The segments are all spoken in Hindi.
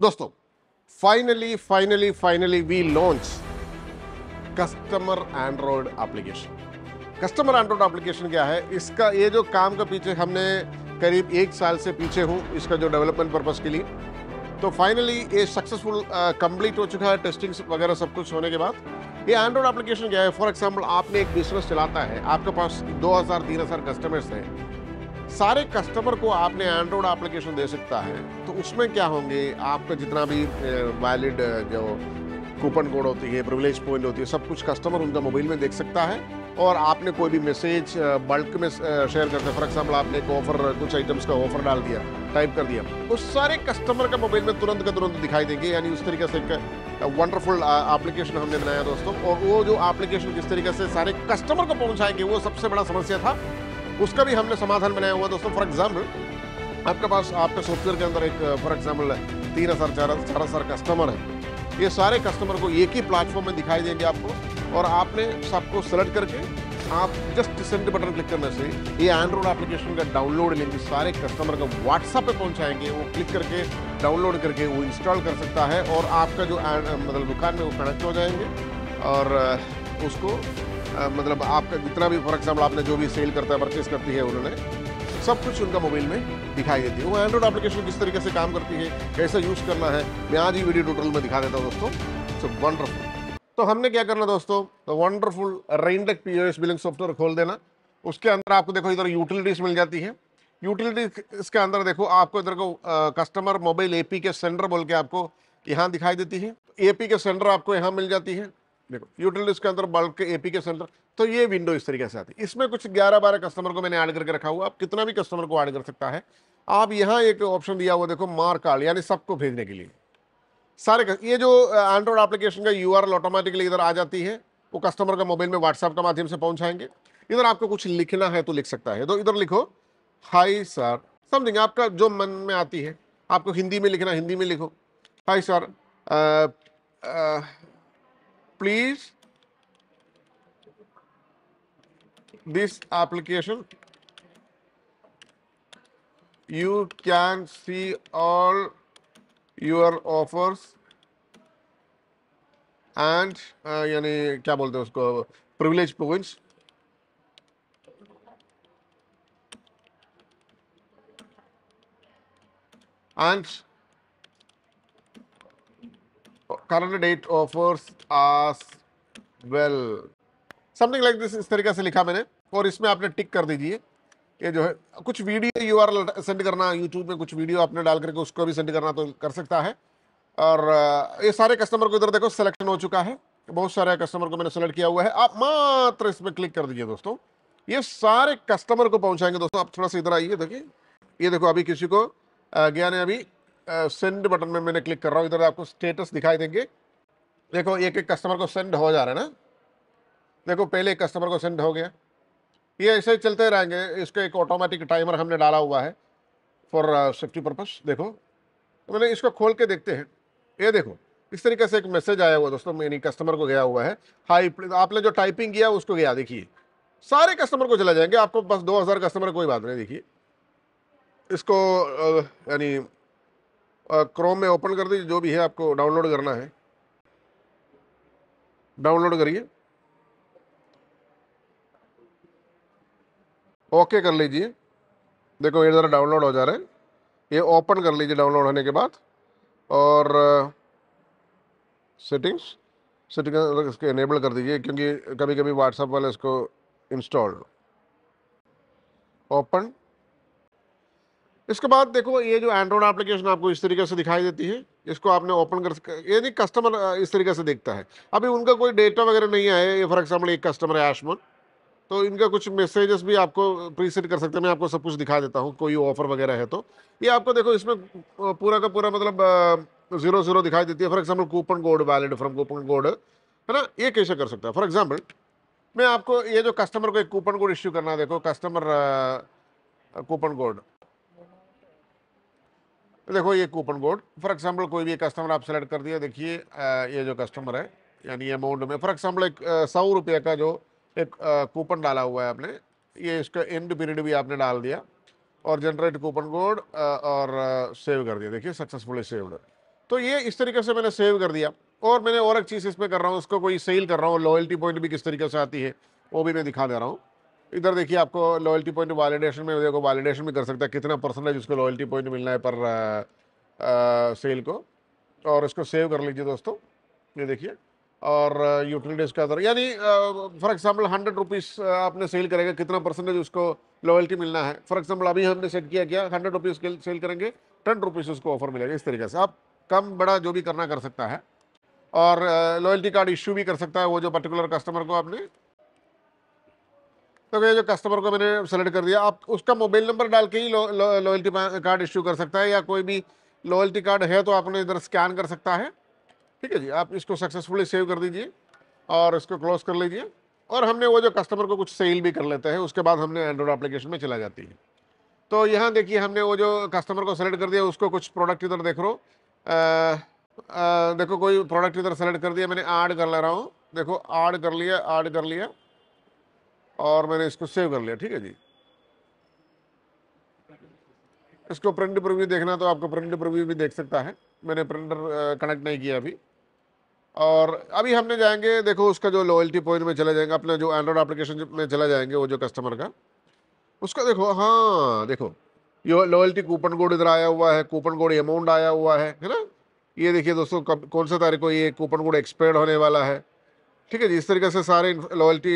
दोस्तों finally finally finally we launch customer Android application customer Android application क्या है इसका ये जो काम का पीछे हमने करीब एक साल से पीछे हूँ इसका जो डेवलपमेंट पर्पज़ के लिए तो फाइनली ये सक्सेसफुल कंप्लीट हो चुका है टेस्टिंग वगैरह सब कुछ होने के बाद ये एंड्रॉयड एप्लीकेशन क्या है फॉर एग्जाम्पल आपने एक बिजनेस चलाता है आपके पास दो हजार तीन हजार कस्टमर्स हैं सारे कस्टमर को आपने एंड्रॉयड एप्लीकेशन दे सकता है तो उसमें क्या होंगे आपका जितना भी वैलिड जो कूपन कोड होती है प्रिविलेज पॉइंट होती है सब कुछ कस्टमर उनका मोबाइल में देख सकता है और आपने कोई भी मैसेज बल्क में शेयर करते फॉर एग्जाम्पल आपने एक ऑफर कुछ आइटम्स का ऑफर डाल दिया टाइप कर दिया उस सारे कस्टमर का मोबाइल में तुरंत का तुरंत दिखाई देंगे यानी उस तरीके से एक वंडरफुल एप्लीकेशन हमने बनाया दोस्तों और वो जो एप्लीकेशन किस तरीके से सारे कस्टमर को पहुंचाएंगे वो सबसे बड़ा समस्या था उसका भी हमने समाधान बनाया हुआ दोस्तों फॉर एग्जाम्पल आपके पास आपके सॉफ्टवेयर के अंदर एक फॉर एग्जाम्पल तीन हज़ार चार चार हज़ार कस्टमर हैं ये सारे कस्टमर को एक ही प्लेटफॉर्म में दिखाई देंगे आपको और आपने सबको सेलेक्ट करके आप जस्ट सेंड बटन क्लिक करने से ये एंड्रॉइड एप्लीकेशन का डाउनलोड लेंगे सारे कस्टमर का व्हाट्सअप पे पहुंचाएंगे वो क्लिक करके डाउनलोड करके वो इंस्टॉल कर सकता है और आपका जो मतलब दुकान में वो कनेक्ट हो जाएंगे और उसको मतलब आपका जितना भी फॉर एग्जाम्पल आपने जो भी सेल करता है परचेज करती है उन्होंने सब कुछ उनका मोबाइल में दिखाई देती है वो एंड्रॉइड एप्लीकेशन किस तरीके से काम करती है कैसे यूज़ करना है मैं आज ही वीडियो टोटल में दिखा देता हूँ दोस्तों सो वंडरफुल तो हमने क्या करना दोस्तों तो वंडरफुल रेनडेक पी ओ बिलिंग सॉफ्टवेयर खोल देना उसके अंदर आपको देखो इधर यूटिलिटीज़ मिल जाती है यूटिलिटी इसके अंदर देखो आपको इधर को कस्टमर मोबाइल एपी के सेंडर बोल के आपको यहाँ दिखाई देती है एपी के सेंडर आपको यहाँ मिल जाती है देखो यूटिलिटीज के अंदर बल्क एपी के अंदर तो ये विंडो इस तरीके से आती है इसमें कुछ ग्यारह बारह कस्टमर को मैंने ऐड करके रखा हुआ आप कितना भी कस्टमर को ऐड कर सकता है आप यहाँ एक ऑप्शन दिया हुआ देखो मार कार्ड यानी सबको भेजने के लिए सारे ये जो एंड्रॉयड एप्लीकेशन का यू ऑटोमेटिकली इधर आ जाती है वो कस्टमर का मोबाइल में व्हाट्सएप के माध्यम से पहुँचाएंगे इधर आपको कुछ लिखना है तो लिख सकता है तो इधर लिखो हाई सर समथिंग आपका जो मन में आती है आपको हिंदी में लिखना हिंदी में लिखो hi sir please this application you can see all your offers and, यानी uh, क्या बोलते हैं उसको points points and current date offers as well something like this इस तरीके से लिखा मैंने और इसमें आपने टिक कर दीजिए ये जो है कुछ वीडियो यू आर सेंड करना यूट्यूब में कुछ वीडियो आपने डाल करके उसको भी सेंड करना तो कर सकता है और ये सारे कस्टमर को इधर देखो सिलेक्शन हो चुका है बहुत सारे कस्टमर को मैंने सेलेक्ट किया हुआ है आप मात्र इसमें क्लिक कर दीजिए दोस्तों ये सारे कस्टमर को पहुंचाएंगे दोस्तों आप थोड़ा सा इधर आइए देखिए ये देखो अभी किसी को गया ने अभी सेंड बटन में मैंने क्लिक कर रहा हूँ इधर आपको स्टेटस दिखाई देंगे देखो एक एक कस्टमर को सेंड हो जा रहा है ना देखो पहले एक कस्टमर को सेंड हो गया ये ऐसे ही चलते रहेंगे इसको एक ऑटोमेटिक टाइमर हमने डाला हुआ है फॉर सेफ्टी पर्पस देखो तो मैंने इसको खोल के देखते हैं ये देखो इस तरीके से एक मैसेज आया हुआ दोस्तों यानी कस्टमर को गया हुआ है हाई आपने जो टाइपिंग किया उसको गया देखिए सारे कस्टमर को चला जाएंगे आपको बस 2000 कस्टमर कोई बात नहीं देखिए इसको यानी क्रोम में ओपन कर दीजिए जो भी है आपको डाउनलोड करना है डाउनलोड करिए ओके कर लीजिए देखो ये ज़रा डाउनलोड हो जा रहे हैं ये ओपन कर लीजिए डाउनलोड होने के बाद और सेटिंग्स सेटिंग इसके इनेबल कर दीजिए क्योंकि कभी कभी व्हाट्सएप वाले इसको इंस्टॉल ओपन इसके बाद देखो ये जो एंड्रॉयड एप्लीकेशन आपको इस तरीके से दिखाई देती है इसको आपने ओपन कर यानी कस्टमर इस तरीके से देखता है अभी उनका कोई डेटा वगैरह नहीं आया ये फॉर एग्जाम्पल एक कस्टमर है आशमन तो इनका कुछ मैसेजेस भी आपको प्रीसेट कर सकते हैं मैं आपको सब कुछ दिखा देता हूँ कोई ऑफर वगैरह है तो ये आपको देखो इसमें पूरा का पूरा मतलब जीरो जीरो दिखाई देती है for example coupon code valid from coupon code है ना ये कैसे कर सकता है फॉर एग्जाम्पल मैं आपको ये जो कस्टमर को एक कूपन कोड इश्यू करना देखो कस्टमर कूपन कोड देखो ये कूपन कोड फॉर एग्जाम्पल कोई भी एक कस्टमर आप सेलेक्ट कर दिया देखिए ये जो कस्टमर है यानी अमाउंट में फॉर एग्जाम्पल एक सौ रुपये का जो एक कूपन डाला हुआ है आपने ये इसका एंड पीरियड भी आपने डाल दिया और जनरेट कूपन कोड और सेव कर दिया देखिए सक्सेसफुली सेव्ड तो ये इस तरीके से मैंने सेव कर दिया और मैंने और एक चीज़ इसमें कर रहा हूँ उसको कोई सेल कर रहा हूँ लॉयल्टी पॉइंट भी किस तरीके से आती है वो भी मैं दिखा दे रहा हूँ इधर देखिए आपको लॉयल्टी पॉइंट वैलिडेशन में देखो वैलिडेशन भी कर सकता है कितना परसेंटेज उसको लॉयल्टी पॉइंट मिलना है पर आ, आ, सेल को और इसको सेव कर लीजिए दोस्तों ये देखिए और यूटिलिटीज का अंदर यानी फॉर एग्जांपल हंड्रेड रुपीज़ आपने सेल करेगा कितना परसेंटेज उसको लॉयल्टी मिलना है फॉर एग्जाम्पल अभी हमने सेट किया क्या हंड्रेड रुपीज़ सेल करेंगे टेन रुपीज़ उसको ऑफर मिलेगा इस तरीके से आप कम बड़ा जो भी करना कर सकता है और लॉयल्टी कार्ड इश्यू भी कर सकता है वो जो पर्टिकुलर कस्टमर को आपने तो ये जो कस्टमर को मैंने सेलेक्ट कर दिया आप उसका मोबाइल नंबर डाल के ही लॉयल्टी लो, लो, कार्ड इश्यू कर सकता है या कोई भी लॉयल्टी कार्ड है तो आपने इधर स्कैन कर सकता है ठीक है जी आप इसको सक्सेसफुली सेव कर दीजिए और इसको क्लोज कर लीजिए और हमने वो जो कस्टमर को कुछ सेल भी कर लेते हैं उसके बाद हमने एंड्रॉयड एप्लीकेशन में चला जाती है तो यहाँ देखिए हमने वो जो कस्टमर को सेलेक्ट कर दिया उसको कुछ प्रोडक्ट इधर देख रो देखो कोई प्रोडक्ट इधर सेलेक्ट कर दिया मैंने ऐड कर ले रहा हूँ देखो ऐड कर लिया ऐड कर लिया और मैंने इसको सेव कर लिया ठीक है जी इसको प्रिंट प्रिव्यू देखना तो आपको प्रिंट प्रिव्यू भी देख सकता है मैंने प्रिंटर कनेक्ट नहीं किया अभी और अभी हमने जाएंगे देखो उसका जो लॉयल्टी पॉइंट में चला जाएंगे अपने जो एंड्रॉयड एप्लीकेशन में चला जाएंगे वो जो कस्टमर का उसका देखो हाँ देखो ये लॉयल्टी कूपन कोड इधर आया हुआ है कूपन कोड अमाउंट आया हुआ है है ना ये देखिए दोस्तों कब कौन सा तारीख को ये कूपन कोड एक्सपायर्ड होने वाला है ठीक है जी इस तरीके से सारे लॉयल्टी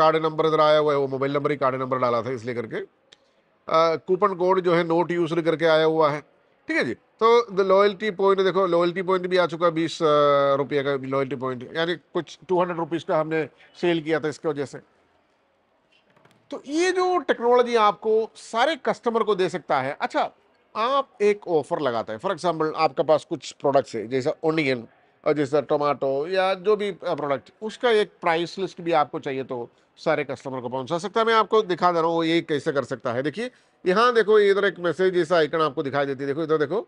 कार्ड नंबर इधर आया हुआ है वो मोबाइल नंबर ही कार्ड नंबर डाला था इसलिए करके कूपन कोड जो है नोट यूज करके आया हुआ है ठीक है जी तो लॉयल्टी पॉइंट देखो लॉयल्टी पॉइंट भी आ चुका है बीस रुपये का लॉयल्टी पॉइंट यानी कुछ टू हंड्रेड रुपीज़ का हमने सेल किया था इसकी वजह से तो ये जो टेक्नोलॉजी आपको सारे कस्टमर को दे सकता है अच्छा आप एक ऑफर लगाते हैं फॉर एग्जाम्पल आपके पास कुछ प्रोडक्ट्स है जैसे ओनियन जैसे टोमाटो या जो भी प्रोडक्ट उसका एक प्राइस लिस्ट भी आपको चाहिए तो सारे कस्टमर को पहुंचा सकता है मैं आपको दिखा दे रहा हूँ ये कैसे कर सकता है देखिए यहाँ देखो इधर एक मैसेज जैसा आइकन आपको दिखाई देती है देखो इधर देखो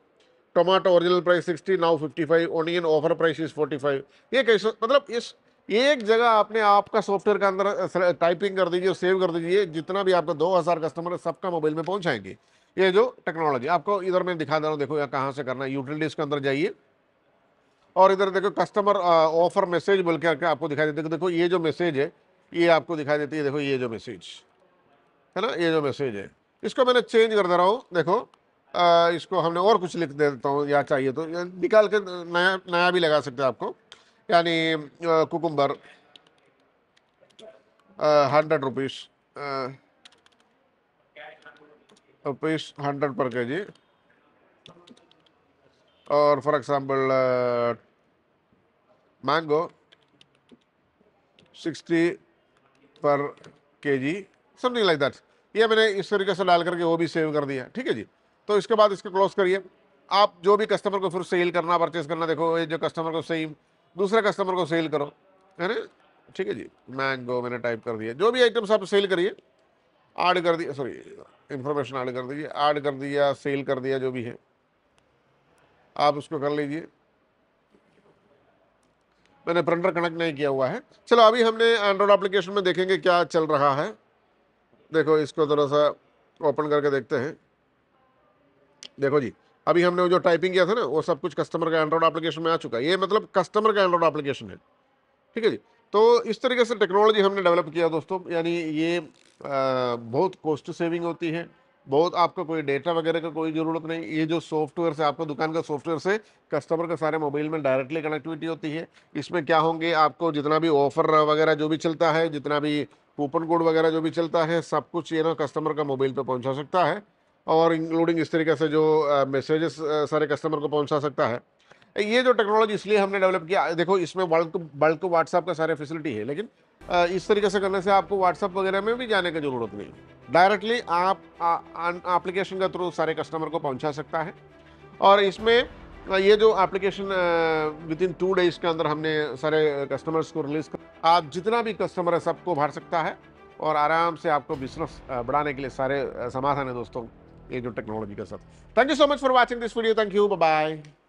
tomato original price sixty now fifty five onion offer price is forty five ये कैसे मतलब इस एक जगह आपने आपका सॉफ्टवेयर के अंदर टाइपिंग कर दीजिए सेव कर दीजिए जितना भी आपका दो हज़ार कस्टमर है सबका मोबाइल में पहुँचाएंगे ये जो टेक्नोलॉजी आपको इधर मैं दिखा दे रहा हूँ देखो यहाँ कहाँ से करना है यूटिलिटीज़ के अंदर जाइए और इधर देखो कस्टमर ऑफर मैसेज बोल के आपको दिखाई देते देखो ये जो मैसेज है ये आपको दिखाई देती है देखो ये जो मैसेज है ना ये जो मैसेज है इसको मैंने चेंज कर दे रहा हूँ देखो आ, इसको हमने और कुछ लिख दे देता हूँ या चाहिए तो निकाल के नया नया भी लगा सकते हैं आपको यानी cucumber hundred rupees rupees hundred per K ji or for example uh, mango 60 पर के जी समथिंग लाइक ये मैंने इस तरीके से डाल करके वो भी सेव कर दिया ठीक है जी तो इसके बाद इसको क्लोज करिए आप जो भी कस्टमर को फिर सेल करना परचेज करना देखो ये जो कस्टमर को सेम दूसरे कस्टमर को सेल करो है ना ठीक है जी मैंगो मैंने टाइप कर दिया जो भी आइटम्स आप सेल करिए ऐड कर दिया सॉरी इन्फॉर्मेशन ऐड कर दीजिए ऐड कर दिया सेल कर दिया जो भी है आप उसको कर लीजिए मैंने प्रिंटर कनेक्ट नहीं किया हुआ है चलो अभी हमने एंड्रॉयड एप्लीकेशन में देखेंगे क्या चल रहा है देखो इसको थोड़ा सा ओपन करके देखते हैं देखो जी अभी हमने जो टाइपिंग किया था ना वो सब कुछ कस्टमर का एंड्रॉयड एप्लीकेशन में आ चुका है ये मतलब कस्टमर का एंड्रॉयड एप्लीकेशन है ठीक है जी तो इस तरीके से टेक्नोलॉजी हमने डेवलप किया दोस्तों यानी ये आ, बहुत कॉस्ट सेविंग होती है बहुत आपका कोई डेटा वगैरह का कोई ज़रूरत नहीं ये जो सॉफ्टवेयर से आपका दुकान का सॉफ्टवेयर से कस्टमर के सारे मोबाइल में डायरेक्टली कनेक्टिविटी होती है इसमें क्या होंगे आपको जितना भी ऑफर वगैरह जो भी चलता है जितना भी कूपन कोड वगैरह जो भी चलता है सब कुछ ये ना कस्टमर का मोबाइल पर पहुँचा सकता है और इंक्लूडिंग इस तरीके से जो मैसेजेस सारे कस्टमर को पहुँचा सकता है ये जो टेक्नोलॉजी इसलिए हमने डेवलप किया देखो इसमें बल्क बल्क व्हाट्सअप का सारे फैसिलिटी है लेकिन इस तरीके से करने से आपको व्हाट्सअप वगैरह में भी जाने की जरूरत नहीं डायरेक्टली आप एप्लीकेशन के थ्रू सारे कस्टमर को पहुंचा सकता है और इसमें ये जो application within two days के अंदर हमने सारे कस्टमर्स को रिलीज कर आप जितना भी कस्टमर है सबको भर सकता है और आराम से आपको बिजनेस बढ़ाने के लिए सारे समाधान है दोस्तों ये जो टेक्नोलॉजी का साथ thank you so much for watching this video thank you bye